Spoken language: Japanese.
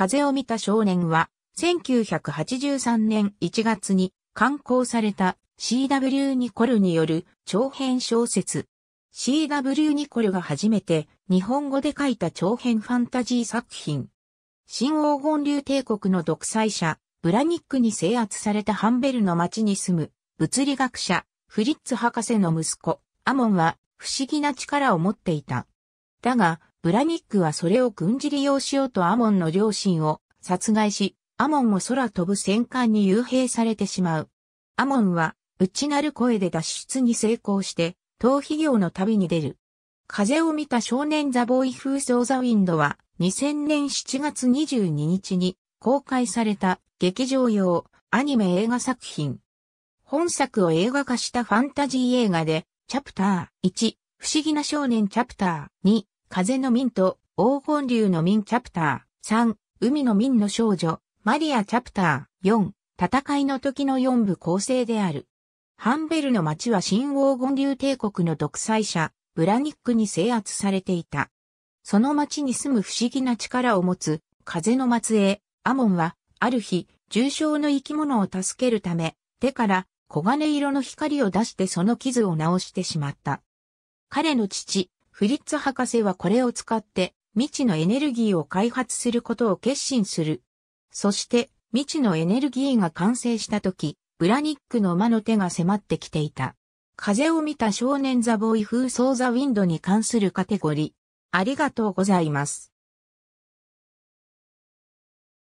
風を見た少年は、1983年1月に刊行された CW ニコルによる長編小説。CW ニコルが初めて日本語で書いた長編ファンタジー作品。新黄金流帝国の独裁者、ブラニックに制圧されたハンベルの町に住む物理学者、フリッツ博士の息子、アモンは不思議な力を持っていた。だが、ブラニックはそれを軍事利用しようとアモンの両親を殺害し、アモンも空飛ぶ戦艦に幽閉されてしまう。アモンは、内なる声で脱出に成功して、逃避業の旅に出る。風を見た少年ザ・ボーイ・フーソーザ・ウィンドは、2000年7月22日に公開された劇場用アニメ映画作品。本作を映画化したファンタジー映画で、チャプター1、不思議な少年チャプター2、風の民と黄金流の民チャプター3、海の民の少女、マリアチャプター4、戦いの時の4部構成である。ハンベルの町は新黄金流帝国の独裁者、ブラニックに制圧されていた。その町に住む不思議な力を持つ、風の末裔、アモンは、ある日、重傷の生き物を助けるため、手から黄金色の光を出してその傷を治してしまった。彼の父、フリッツ博士はこれを使って未知のエネルギーを開発することを決心する。そして未知のエネルギーが完成した時、ブラニックの魔の手が迫ってきていた。風を見た少年ザボーイ風ソーザウィンドに関するカテゴリー。ありがとうございます。